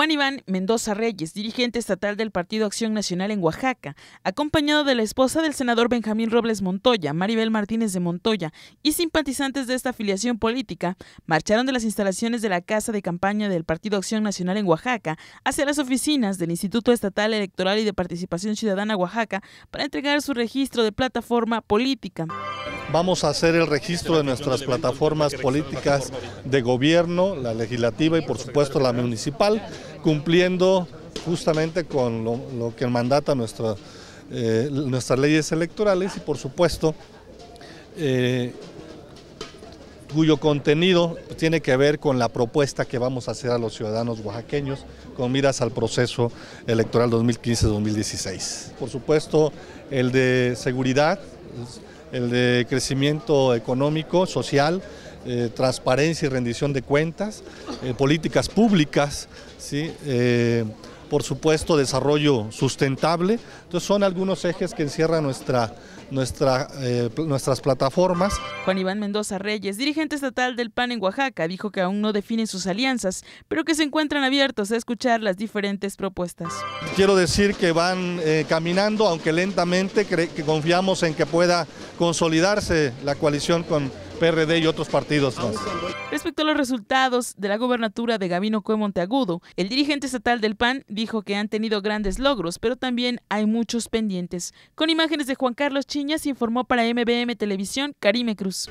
Juan Iván Mendoza Reyes, dirigente estatal del Partido Acción Nacional en Oaxaca, acompañado de la esposa del senador Benjamín Robles Montoya, Maribel Martínez de Montoya, y simpatizantes de esta afiliación política, marcharon de las instalaciones de la Casa de Campaña del Partido Acción Nacional en Oaxaca hacia las oficinas del Instituto Estatal Electoral y de Participación Ciudadana Oaxaca para entregar su registro de plataforma política vamos a hacer el registro de nuestras plataformas políticas de gobierno, la legislativa y por supuesto la municipal, cumpliendo justamente con lo, que mandata eh, nuestras leyes electorales y por supuesto eh, cuyo contenido tiene que ver con la propuesta que vamos a hacer a los ciudadanos oaxaqueños con miras al proceso electoral 2015-2016. Por supuesto, el de seguridad, el de crecimiento económico, social, eh, transparencia y rendición de cuentas, eh, políticas públicas, ¿sí? Eh, por supuesto desarrollo sustentable. Entonces son algunos ejes que encierran nuestra, nuestra, eh, nuestras plataformas. Juan Iván Mendoza Reyes, dirigente estatal del PAN en Oaxaca, dijo que aún no definen sus alianzas, pero que se encuentran abiertos a escuchar las diferentes propuestas. Quiero decir que van eh, caminando, aunque lentamente, que confiamos en que pueda consolidarse la coalición con PRD y otros partidos Respecto a los resultados de la gobernatura de Gabino Cue Monteagudo, el dirigente estatal del PAN dijo que han tenido grandes logros, pero también hay muchos pendientes. Con imágenes de Juan Carlos Chiñas informó para MBM Televisión Karime Cruz.